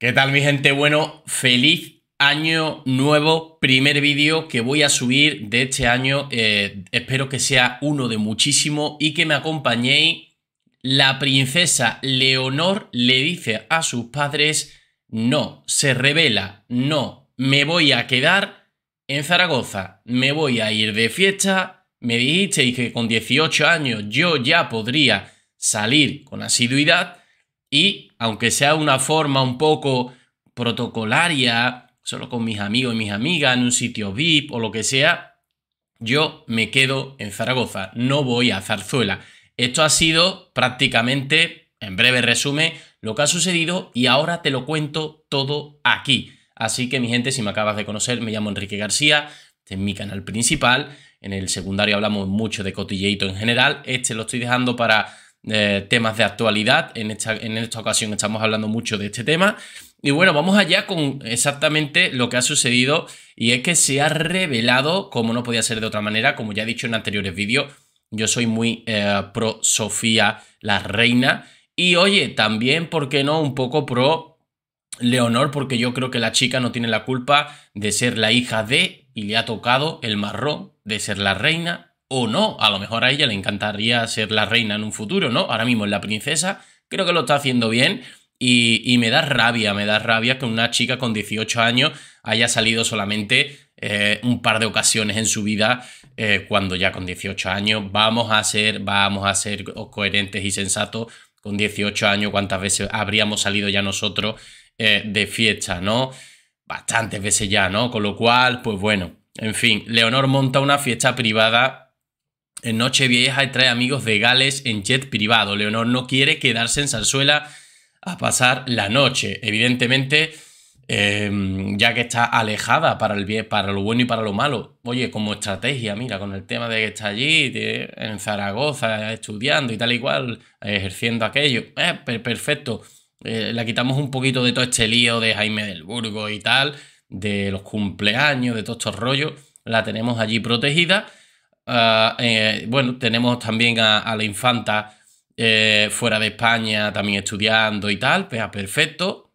¿Qué tal mi gente? Bueno, feliz año nuevo, primer vídeo que voy a subir de este año. Eh, espero que sea uno de muchísimo y que me acompañéis. La princesa Leonor le dice a sus padres, no, se revela, no, me voy a quedar en Zaragoza, me voy a ir de fiesta. Me dijisteis que con 18 años yo ya podría salir con asiduidad y aunque sea una forma un poco protocolaria, solo con mis amigos y mis amigas, en un sitio VIP o lo que sea, yo me quedo en Zaragoza, no voy a Zarzuela. Esto ha sido prácticamente, en breve resumen, lo que ha sucedido y ahora te lo cuento todo aquí. Así que mi gente, si me acabas de conocer, me llamo Enrique García, este es mi canal principal, en el secundario hablamos mucho de cotilleito en general, este lo estoy dejando para eh, temas de actualidad. En esta, en esta ocasión estamos hablando mucho de este tema. Y bueno, vamos allá con exactamente lo que ha sucedido y es que se ha revelado, como no podía ser de otra manera, como ya he dicho en anteriores vídeos, yo soy muy eh, pro Sofía la reina y oye, también, ¿por qué no? Un poco pro Leonor, porque yo creo que la chica no tiene la culpa de ser la hija de y le ha tocado el marrón de ser la reina o no, a lo mejor a ella le encantaría ser la reina en un futuro, ¿no? Ahora mismo es la princesa, creo que lo está haciendo bien y, me da rabia, me da rabia que una chica con 18 años haya salido solamente eh, un par de ocasiones en su vida eh, cuando ya con 18 años vamos a ser, vamos a ser coherentes y sensatos con 18 años, cuántas veces habríamos salido ya nosotros eh, de fiesta, ¿no? Bastantes veces ya, ¿no? Con lo cual, pues bueno, en fin, Leonor monta una fiesta privada en vieja y trae amigos de Gales en jet privado. Leonor no quiere quedarse en Zarzuela a pasar la noche. Evidentemente, em, ya que está alejada para, el bien, para lo bueno y para lo malo. Oye, como estrategia, mira, con el tema de que está allí, en Zaragoza, estudiando y tal y cual, ejerciendo aquello. Eh, perfecto. Eh, la quitamos un poquito de todo este lío de Jaime del Burgo y tal, de los cumpleaños, de todos estos rollos. La tenemos allí protegida Ah, eh, bueno, tenemos también a, la infanta eh, fuera de España también estudiando y tal, pues ah, perfecto.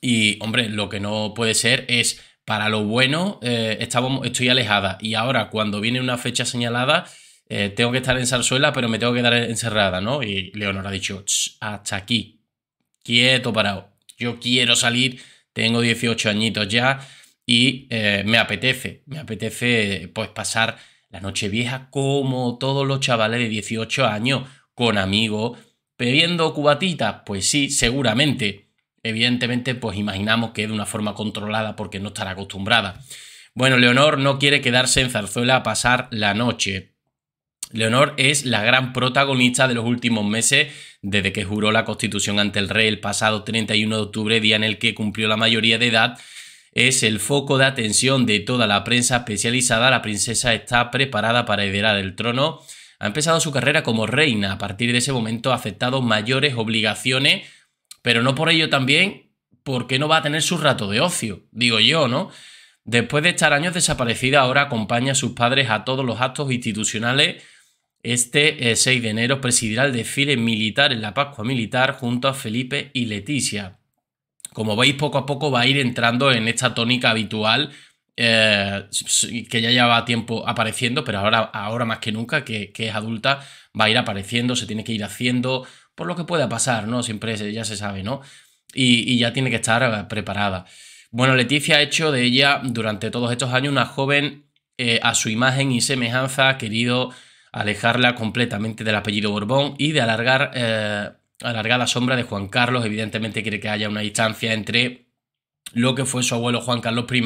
Y hombre, lo que no puede ser es, para lo bueno, eh, estoy alejada y ahora cuando viene una fecha señalada, tengo que estar en Zarzuela, pero me tengo que quedar encerrada, ¿no? Y Leonor ha dicho, hasta aquí, quieto, parado. Yo quiero salir, tengo 18 añitos ya y me apetece, me apetece pues pasar la noche vieja como todos los chavales de 18 años, con amigos, pidiendo cubatitas, pues sí, seguramente. Evidentemente, pues imaginamos que de una forma controlada porque no estará acostumbrada. Bueno, Leonor no quiere quedarse en Zarzuela a pasar la noche. Leonor es la gran protagonista de los últimos meses desde que juró la Constitución ante el rey el pasado 31 de octubre, día en el que cumplió la mayoría de edad es el foco de atención de toda la prensa especializada. La princesa está preparada para heredar el trono. Ha empezado su carrera como reina. A partir de ese momento ha aceptado mayores obligaciones, pero no por ello también porque no va a tener su rato de ocio, digo yo, ¿no? Después de estar años desaparecida, ahora acompaña a sus padres a todos los actos institucionales. Este 6 eh, de enero presidirá el desfile militar en la Pascua Militar junto a Felipe y Leticia como veis, poco a poco va a ir entrando en esta tónica habitual eh, que ya lleva tiempo apareciendo, pero ahora, ahora más que nunca, que, es adulta, va a ir apareciendo, se tiene que ir haciendo, por lo que pueda pasar, ¿no? Siempre ya se sabe, ¿no? Y, ya tiene que estar eh, preparada. Bueno, Leticia ha hecho de ella durante todos estos años una joven eh, a su imagen y semejanza, ha querido alejarla completamente del apellido Borbón y de alargar alargada sombra de Juan Carlos, evidentemente quiere que haya una distancia entre lo que fue su abuelo Juan Carlos I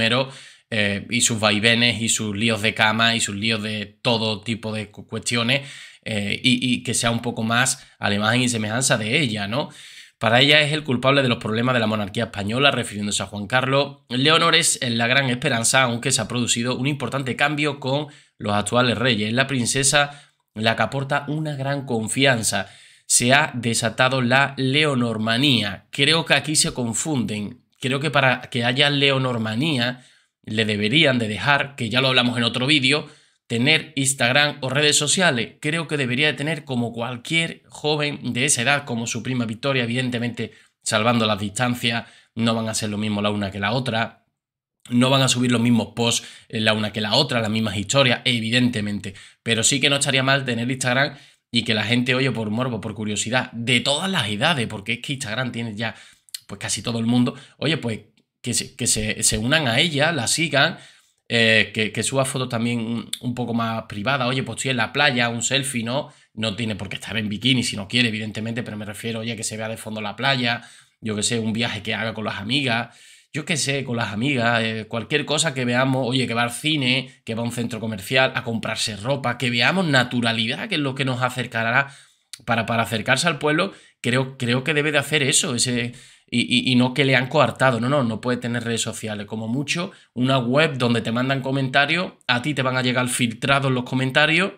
eh, y sus vaivenes y sus líos de cama y sus líos de todo tipo de cuestiones eh, y, que sea un poco más a la imagen y semejanza de ella, ¿no? Para ella es el culpable de los problemas de la monarquía española, refiriéndose a Juan Carlos. Leonor es la gran esperanza, aunque se ha producido un importante cambio con los actuales reyes. La princesa la que aporta una gran confianza se ha desatado la leonormanía. Creo que aquí se confunden. Creo que para que haya leonormanía le deberían de dejar, que ya lo hablamos en otro vídeo, tener Instagram o redes sociales. Creo que debería de tener como cualquier joven de esa edad, como su prima Victoria, evidentemente salvando las distancias, no van a ser lo mismo la una que la otra, no van a subir los mismos posts eh, la una que la otra, las mismas historias, evidentemente. Pero sí que no estaría mal tener Instagram y que la gente oye por morbo, por curiosidad, de todas las edades, porque es que Instagram tiene ya pues casi todo el mundo, oye, pues que se, que se, unan a ella, la sigan, eh, que, que, suba fotos también un poco más privadas, oye, pues estoy en la playa, un selfie, ¿no? No tiene por qué estar en bikini si no quiere, evidentemente, pero me refiero, oye, que se vea de fondo la playa, yo que sé, un viaje que haga con las amigas, yo qué sé, con las amigas, eh, cualquier cosa que veamos, oye, que va al cine, que va a un centro comercial a comprarse ropa, que veamos naturalidad, que es lo que nos acercará para, para acercarse al pueblo, creo, creo que debe de hacer eso, ese, y, no que le han coartado, no, no, no puede tener redes sociales, como mucho una web donde te mandan comentarios, a ti te van a llegar filtrados los comentarios,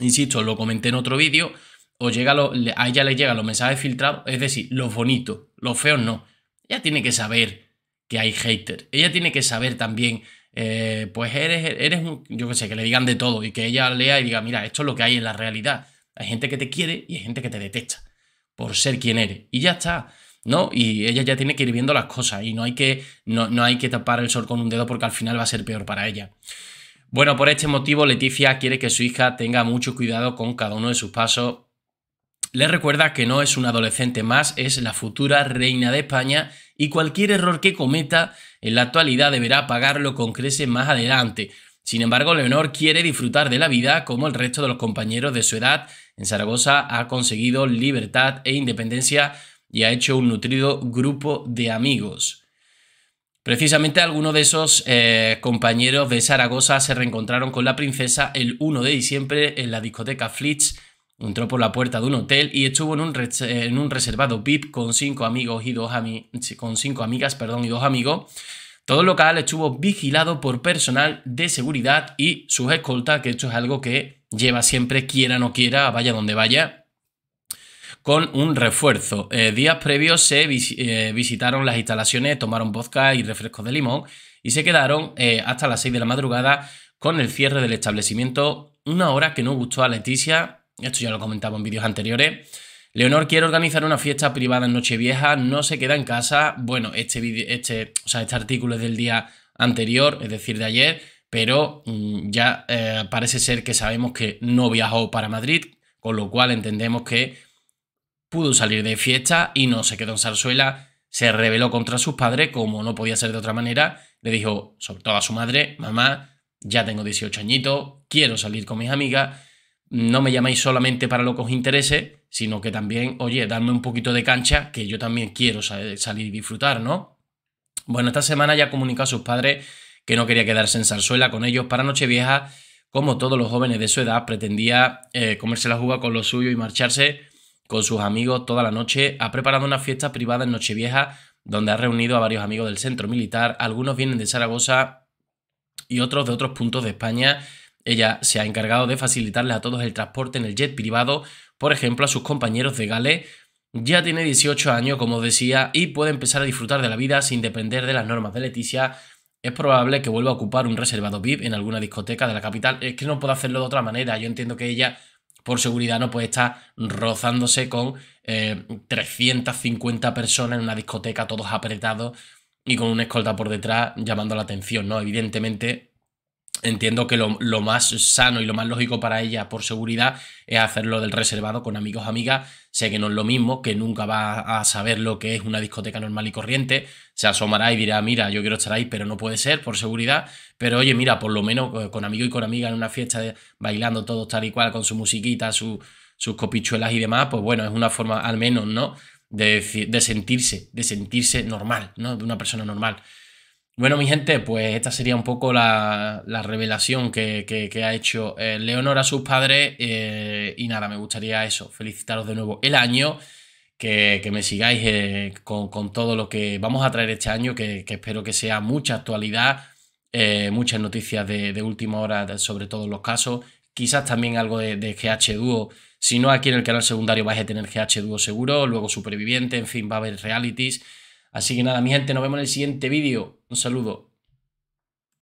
insisto, lo comenté en otro vídeo, o llega a ella le llegan los mensajes filtrados, es decir, los bonitos, los feos no. ya tiene que saber que hay hater. Ella tiene que saber también, eh, pues eres, eres un, yo qué sé, que le digan de todo y que ella lea y diga, mira, esto es lo que hay en la realidad. Hay gente que te quiere y hay gente que te detesta por ser quien eres. Y ya está. ¿no? Y ella ya tiene que ir viendo las cosas y no hay que, no, no, hay que tapar el sol con un dedo porque al final va a ser peor para ella. Bueno, por este motivo, Leticia quiere que su hija tenga mucho cuidado con cada uno de sus pasos. Le recuerda que no es un adolescente más, es la futura reina de España y cualquier error que cometa en la actualidad deberá pagarlo con creces más adelante. Sin embargo, Leonor quiere disfrutar de la vida como el resto de los compañeros de su edad. En Zaragoza ha conseguido libertad e independencia y ha hecho un nutrido grupo de amigos. Precisamente algunos de esos eh, compañeros de Zaragoza se reencontraron con la princesa el 1 de diciembre en la discoteca Flitz Entró por la puerta de un hotel y estuvo en un, reservado VIP con cinco amigos y dos amigos con cinco amigas, perdón, y dos amigos. Todo el local estuvo vigilado por personal de seguridad y sus escoltas, que esto es algo que lleva siempre, quiera no quiera, vaya donde vaya, con un refuerzo. Eh, días previos se eh, visitaron las instalaciones, tomaron vodka y refrescos de limón y se quedaron eh, hasta las 6 de la madrugada con el cierre del establecimiento, una hora que no gustó a Leticia esto ya lo comentaba en vídeos anteriores. Leonor quiere organizar una fiesta privada en Nochevieja, no se queda en casa. Bueno, este, este, este artículo es del día anterior, es decir, de ayer, pero mm, ya eh, parece ser que sabemos que no viajó para Madrid, con lo cual entendemos que pudo salir de fiesta y no se quedó en Zarzuela, se rebeló contra sus padres, como no podía ser de otra manera, le dijo, sobre todo a su madre, mamá, ya tengo 18 añitos, quiero salir con mis amigas no me llamáis solamente para lo que os interese, sino que también, oye, darme un poquito de cancha, que yo también quiero salir y disfrutar, ¿no? Bueno, esta semana ya comunicó a sus padres que no quería quedarse en zarzuela con ellos para Nochevieja, como todos los jóvenes de su edad, pretendía eh, comerse la juga con lo suyo y marcharse con sus amigos toda la noche. Ha preparado una fiesta privada en Nochevieja, donde ha reunido a varios amigos del centro militar, algunos vienen de Zaragoza y otros de otros puntos de España ella se ha encargado de facilitarle a todos el transporte en el jet privado, por ejemplo, a sus compañeros de Gales. Ya tiene 18 años, como decía, y puede empezar a disfrutar de la vida sin depender de las normas de Leticia. Es probable que vuelva a ocupar un reservado VIP en alguna discoteca de la capital. Es que no puede hacerlo de otra manera. Yo entiendo que ella, por seguridad, no puede estar rozándose con 350 eh, personas en una discoteca, todos apretados y con una escolta por detrás llamando la atención, ¿no? Evidentemente, entiendo que lo, más sano y lo más lógico para ella por seguridad es hacerlo del reservado con amigos, amigas. Sé que no es lo mismo, que nunca va a saber lo que es una discoteca normal y corriente. Se asomará y dirá, mira, yo quiero estar ahí, pero no puede ser por seguridad. Pero oye, mira, por lo menos eh, con amigo y con amiga en una fiesta de, bailando todos tal y cual, con su musiquita, sus copichuelas y demás, pues bueno, es una forma al menos, ¿no? De, de sentirse, de sentirse normal, ¿no? De una persona normal. Bueno, mi gente, pues esta sería un poco la, revelación que, ha hecho eh, Leonor a sus padres. Eh, y nada, me gustaría eso, felicitaros de nuevo el año, que, me sigáis eh, con, todo lo que vamos a traer este año, que, espero que sea mucha actualidad, muchas noticias de, última hora sobre todos los casos, quizás también algo de, de GH Duo. Si no, aquí en el canal secundario vais a tener GH Duo seguro, luego Superviviente, en fin, va a haber realities. Así que nada, mi gente, nos vemos en el siguiente vídeo. Un saludo.